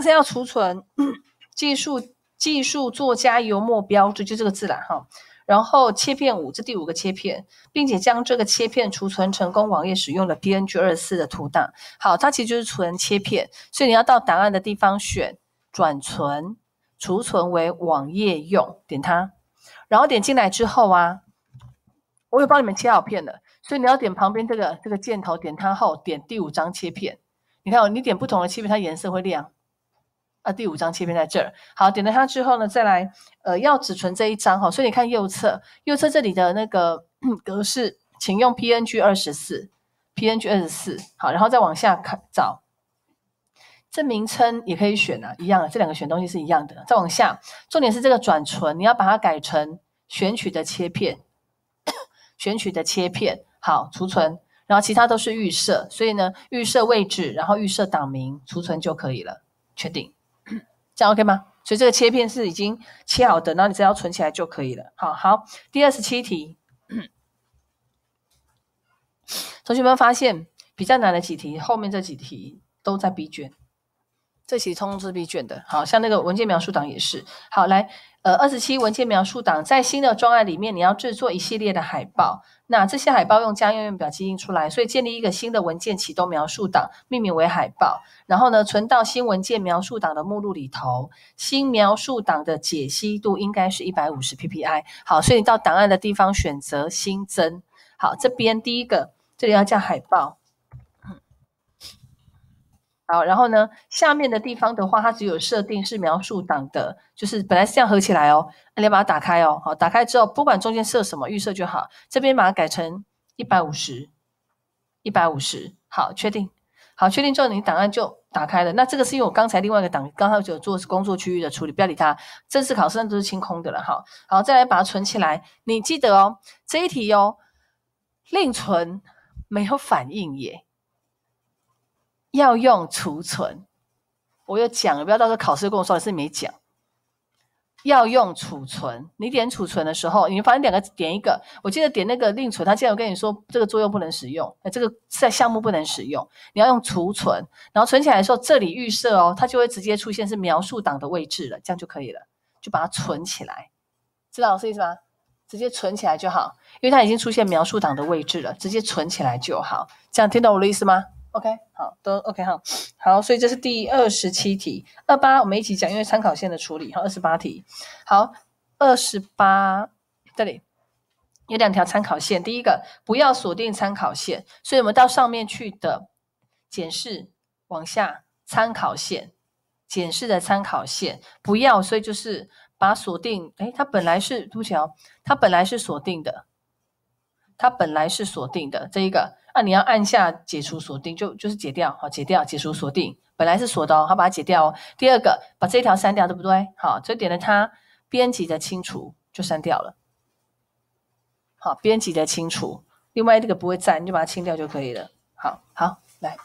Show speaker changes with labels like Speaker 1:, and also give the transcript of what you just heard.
Speaker 1: 是要储存技术技术做加油目标，志，就这个字啦哈。然后切片五，这第五个切片，并且将这个切片储存成功网页使用的 PNG 二十四的图档。好，它其实就是存切片，所以你要到档案的地方选转存，储存为网页用，点它，然后点进来之后啊，我有帮你们切好片的，所以你要点旁边这个这个箭头，点它后点第五张切片，你看，哦，你点不同的切片，它颜色会亮。第五张切片在这儿。好，点了它之后呢，再来呃要只存这一张哈，所以你看右侧，右侧这里的那个格式，请用 P N G 二十四，P N G 二十四。好，然后再往下看，找这名称也可以选啊，一样的，这两个选东西是一样的。再往下，重点是这个转存，你要把它改成选取的切片，选取的切片。好，储存，然后其他都是预设，所以呢，预设位置，然后预设档名，储存就可以了，确定。这样 OK 吗？所以这个切片是已经切好的，那你只要存起来就可以了。好好，第二十七题，同学们发现比较难的几题，后面这几题都在 B 卷。这题通知币卷的，好像那个文件描述档也是好来，呃，二十七文件描述档在新的专案里面，你要制作一系列的海报，那这些海报用家用用表机印出来，所以建立一个新的文件启动描述档，命名为海报，然后呢存到新文件描述档的目录里头，新描述档的解析度应该是一百五十 PPI，好，所以你到档案的地方选择新增，好，这边第一个这里要叫海报。好，然后呢，下面的地方的话，它只有设定是描述档的，就是本来是这样合起来哦，你要把它打开哦。好，打开之后，不管中间设什么预设就好，这边把它改成一百五十，一百五十，好，确定，好，确定之后，你档案就打开了。那这个是因为我刚才另外一个档，刚才有做工作区域的处理，不要理它，正式考试都是清空的了。好，好，再来把它存起来，你记得哦，这一题哦，另存没有反应耶。要用储存，我有讲，不要到时候考试跟我说是没讲。要用储存，你点储存的时候，你发现两个点一个，我记得点那个另存，他竟然我跟你说这个作用不能使用，那这个在项目不能使用，你要用储存，然后存起来的时候，这里预设哦，它就会直接出现是描述档的位置了，这样就可以了，就把它存起来，知道老师意思吗？直接存起来就好，因为它已经出现描述档的位置了，直接存起来就好，这样听懂我的意思吗？OK，好，都 OK 哈。好，所以这是第二十七题，二八我们一起讲，因为参考线的处理哈。二十八题，好，二十八这里有两条参考线，第一个不要锁定参考线，所以我们到上面去的检视，往下参考线检视的参考线不要，所以就是把锁定，诶，它本来是，凸起哦，它本来是锁定的。它本来是锁定的这一个啊，你要按下解除锁定就就是解掉，好解掉解除锁定，本来是锁的哦，好把它解掉。哦。第二个把这一条删掉，对不对？好，这点的它编辑的清除就删掉了。好，编辑的清除，另外这个不会占，你就把它清掉就可以了。好好来。